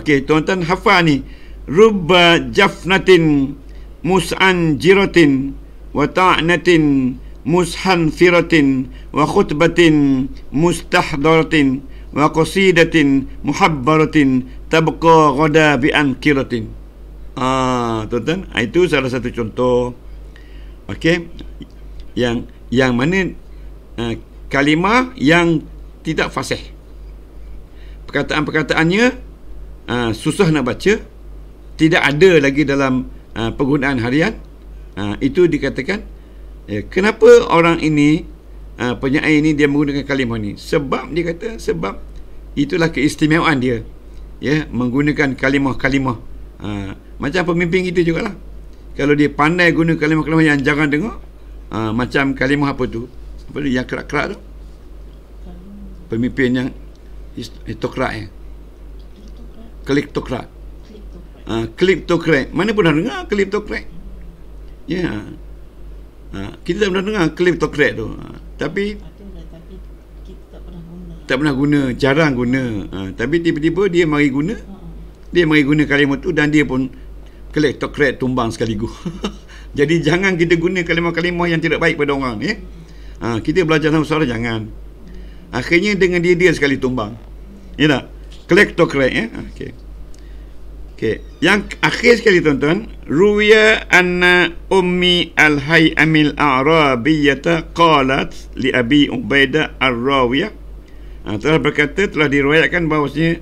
Okey tuan-tuan hafal ni rubba jafnatin mus'an jiratin wa ta'natin mushan firatin wa khutbatin mustahdaratin wa qasidatin muhabbaratin tabqa ghada bi ankiratin ah tuan ah, itu salah satu contoh okey yang yang mana uh, kalimah yang tidak fasih perkataan-perkataannya uh, susah nak baca tidak ada lagi dalam uh, penggunaan harian uh, itu dikatakan ya, kenapa orang ini uh, penyair ini dia menggunakan kalimah ini sebab dia kata sebab itulah keistimewaan dia ya menggunakan kalimah-kalimah uh, macam pemimpin kita jugalah kalau dia pandai guna kalimah-kalimah yang jarang dengar uh, macam kalimah apa tu apa tu yang kerak-kerak tu pemimpin yang istokrat ya kliktokrat Ah, uh, kleptokrat. Mana pun dah dengar kleptokrat. Ya. Yeah. Ha, kita tak pernah dengar kleptokrat tu. Ha, tapi lah, tak pernah guna. jarang guna. Ha, tapi tiba-tiba dia mari guna. Ah, dia mari guna kalimah tu dan dia pun kleptokrat tumbang sekali sekaligus. Jadi jangan kita guna kalimah-kalimah yang tidak baik pada orang ya. Ha, kita belajar dalam suara jangan. Akhirnya dengan dia dia sekali tumbang. Ya tak? Kleptokrat ya. Okey. Okey, yang akhir sekali tuan-tuan, ruwiya anna ummi al-hayamil a'rabiyyata qalat li abi ubaidah ar-rawiyah. Ha, telah berkata telah diriwayatkan bahawasanya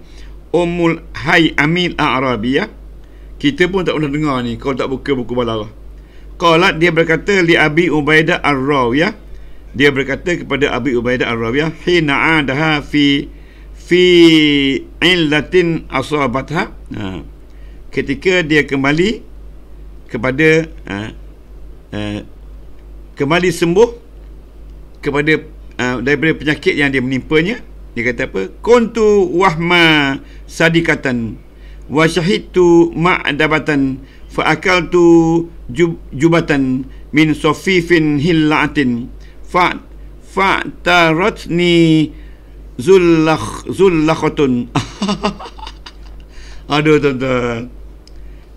Ummul Hayamil a'rabiyyah kita pun tak pernah dengar ni kalau tak buka buku balaghah. Qalat dia berkata li abi ubaidah ar-rawiyah dia berkata kepada Abi Ubaidah Ar-Rawiyah hina adaha fi fi illatin asabatha ha ketika dia kembali kepada uh, uh, kembali sembuh kepada uh, daripada penyakit yang dia menimpanya dia kata apa kuntu wahma sadikatan wa syahidtu ma'dabatan fa akaltu jub, jubatan min safifin hillatin fa fa taratni zullakh zullakhatun aduh tuan-tuan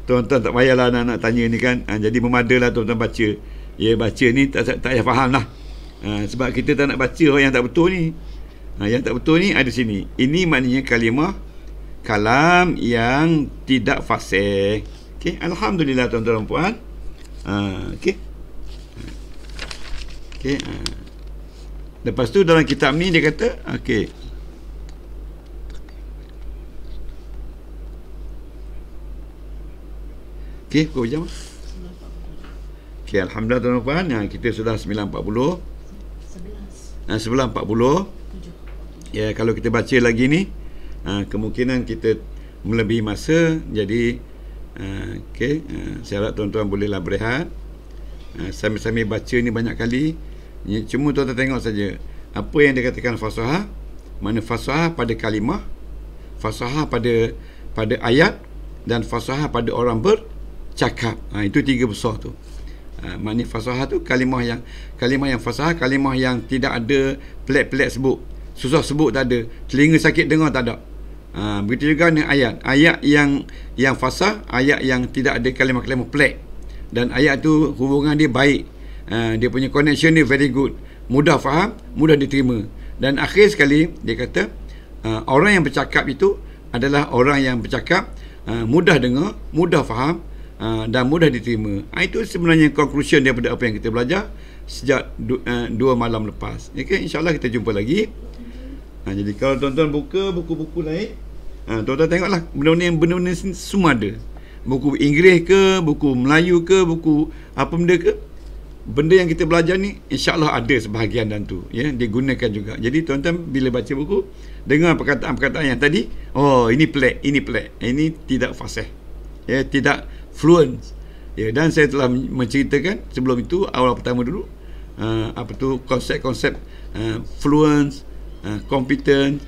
tuan-tuan tak payahlah nak, nak tanya ni kan ha, jadi memadalah tuan-tuan baca ya baca ni tak, tak, tak payah faham lah ha, sebab kita tak nak baca orang yang tak betul ni ha, yang tak betul ni ada sini ini maknanya kalimah kalam yang tidak fasih okay. Alhamdulillah tuan-tuan dan puan ha, okay. Okay. Ha. lepas tu dalam kitab ni dia kata okay. Okey, kau baca apa? Okey, Alhamdulillah tuan-tuan yang kita sudah 9.40 11 Dan nah, 9.40 7 Ya, kalau kita baca lagi ni uh, Kemungkinan kita melebihi masa Jadi uh, Okey, uh, saya harap tuan-tuan bolehlah berehat uh, Sambil-sambil baca ni banyak kali ni, Cuma tuan-tuan tengok saja Apa yang dikatakan fasuhah Mana fasuhah pada kalimah Fasuhah pada pada ayat dan fasaha pada orang ber, cakap ha, itu tiga besar tu ha, maknanya fasahah tu kalimah yang kalimah yang fasahah kalimah yang tidak ada pelik-pelik sebut susah sebut tak ada telinga sakit dengar tak ada ha, begitu juga ni ayat ayat yang yang fasah ayat yang tidak ada kalimah-kalimah pelik dan ayat tu hubungan dia baik ha, dia punya connection dia very good mudah faham mudah diterima dan akhir sekali dia kata ha, orang yang bercakap itu adalah orang yang bercakap ha, mudah dengar mudah faham Ah, dan mudah diterima. Ha, itu sebenarnya conclusion daripada apa yang kita belajar sejak du, uh, dua malam lepas. Okay, InsyaAllah kita jumpa lagi. Ha, jadi kalau tuan-tuan buka buku-buku lain, ha, tuan-tuan tengoklah benda-benda yang benda-benda semua ada. Buku Inggeris ke, buku Melayu ke, buku apa benda ke. Benda yang kita belajar ni insyaAllah ada sebahagian dan tu. Ya, digunakan juga. Jadi tuan-tuan bila baca buku, dengar perkataan-perkataan yang tadi, oh ini pelik, ini pelik, ini tidak fasih. Ya, tidak Fluence, ya dan saya telah menceritakan sebelum itu awal pertama dulu uh, apa tu konsep-konsep uh, fluent uh, competent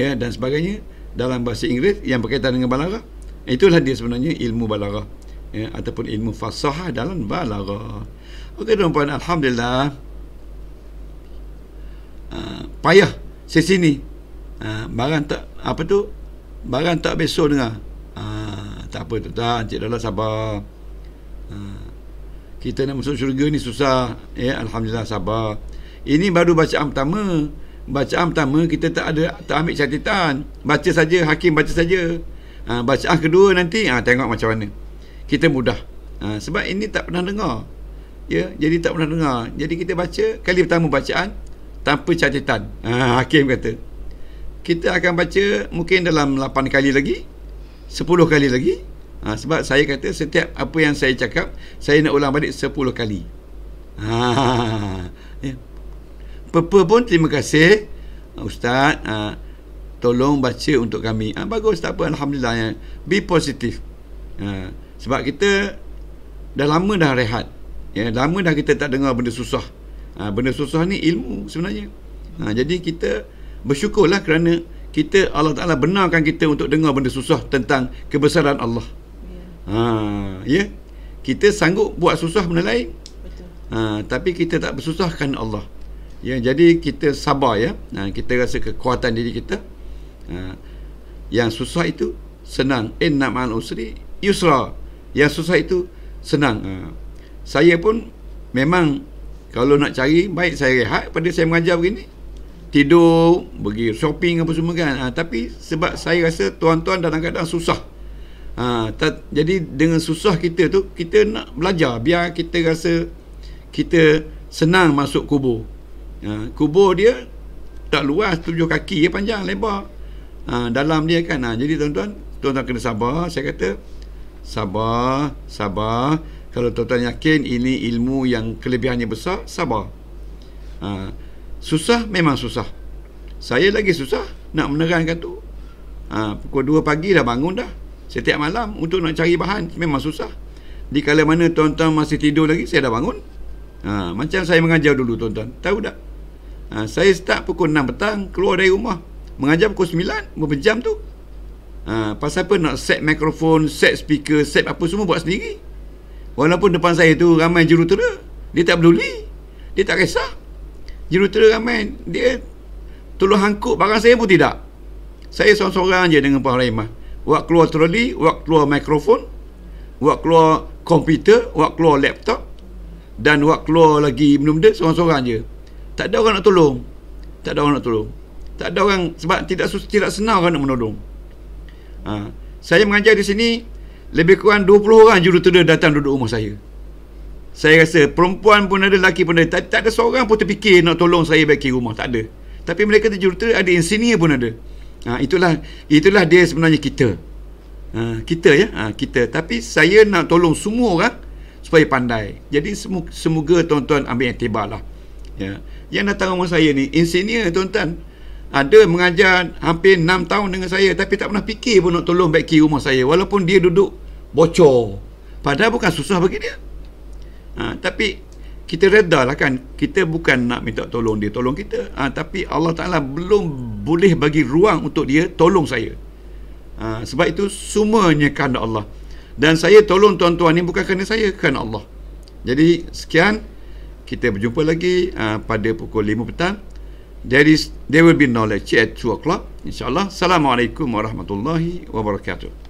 ya dan sebagainya dalam bahasa Inggeris yang berkaitan dengan balaghah itulah dia sebenarnya ilmu balaghah ya ataupun ilmu fasahah dalam balaghah okey tuan-tuan alhamdulillah uh, payah sesi ni uh, barang tak apa tu barang tak besok dengar uh, tak apa tuan-tuan, cik Dahlah sabar. Ha. Kita nak masuk syurga ni susah. Ya, alhamdulillah sabar. Ini baru bacaan pertama. Bacaan pertama kita tak ada tak ambil catatan. Baca saja hakim baca saja. Ha, bacaan kedua nanti ha, tengok macam mana. Kita mudah. Ha, sebab ini tak pernah dengar. Ya, jadi tak pernah dengar. Jadi kita baca kali pertama bacaan tanpa catatan. Ha, hakim kata. Kita akan baca mungkin dalam 8 kali lagi. 10 kali lagi ha, sebab saya kata setiap apa yang saya cakap saya nak ulang balik 10 kali ha, ya. Pepe pun terima kasih ha, Ustaz ha, tolong baca untuk kami ha, bagus tak apa Alhamdulillah ya. be positif ha, sebab kita dah lama dah rehat ya, lama dah kita tak dengar benda susah ha, benda susah ni ilmu sebenarnya ha, jadi kita bersyukurlah kerana kita Allah Taala benarkan kita untuk dengar benda susah tentang kebesaran Allah. Ya. Ha, ya. Kita sanggup buat susah benda lain. Betul. Ha, tapi kita tak bersusahkan Allah. Ya, jadi kita sabar ya. Ha, kita rasa kekuatan diri kita. Ha, yang susah itu senang. Inna ma'al usri yusra. Yang susah itu senang. Ha, saya pun memang kalau nak cari baik saya rehat pada saya mengajar begini tidur, pergi shopping apa semua kan. Ha, tapi sebab saya rasa tuan-tuan kadang-kadang susah. Ha, ta, jadi dengan susah kita tu, kita nak belajar. Biar kita rasa kita senang masuk kubur. Ha, kubur dia tak luas, tujuh kaki dia panjang, lebar. Ha, dalam dia kan. Ha, jadi tuan-tuan, tuan-tuan kena sabar. Saya kata, sabar, sabar. Kalau tuan-tuan yakin ini ilmu yang kelebihannya besar, sabar. Ha, susah memang susah saya lagi susah nak menerangkan tu ha, pukul 2 pagi dah bangun dah setiap malam untuk nak cari bahan memang susah di kala mana tuan-tuan masih tidur lagi saya dah bangun ha, macam saya mengajar dulu tuan-tuan tahu tak ha, saya start pukul 6 petang keluar dari rumah mengajar pukul 9 berapa jam tu ha, pasal apa nak set mikrofon set speaker set apa semua buat sendiri walaupun depan saya tu ramai jurutera dia tak peduli dia tak kisah jurutera ramai kan dia tolong hangkut barang saya pun tidak saya seorang-seorang je dengan Puan Rahimah buat keluar troli buat keluar mikrofon buat keluar komputer buat keluar laptop dan buat keluar lagi benda-benda seorang-seorang je tak ada orang nak tolong tak ada orang nak tolong tak ada orang sebab tidak susah tidak senang orang nak menolong ha. saya mengajar di sini lebih kurang 20 orang jurutera datang duduk rumah saya saya rasa perempuan pun ada, lelaki pun ada. Tak, tak ada seorang pun terfikir nak tolong saya baiki rumah. Tak ada. Tapi mereka di jurta ada insinyur pun ada. Ha, itulah itulah dia sebenarnya kita. Ha, kita ya. Ha, kita. Tapi saya nak tolong semua orang supaya pandai. Jadi semoga, semoga tuan-tuan ambil yang tiba lah. Ya. Yang datang rumah saya ni, insinyur tuan-tuan. Ada mengajar hampir 6 tahun dengan saya tapi tak pernah fikir pun nak tolong baiki rumah saya. Walaupun dia duduk bocor. Padahal bukan susah bagi dia. Ha, tapi kita reda lah kan kita bukan nak minta tolong dia tolong kita ha, tapi Allah Ta'ala belum boleh bagi ruang untuk dia tolong saya ha, sebab itu semuanya kehendak Allah dan saya tolong tuan-tuan ni bukan kerana saya kerana Allah jadi sekian kita berjumpa lagi ha, pada pukul 5 petang there, is, there will be knowledge at 2 o'clock insyaAllah Assalamualaikum Warahmatullahi Wabarakatuh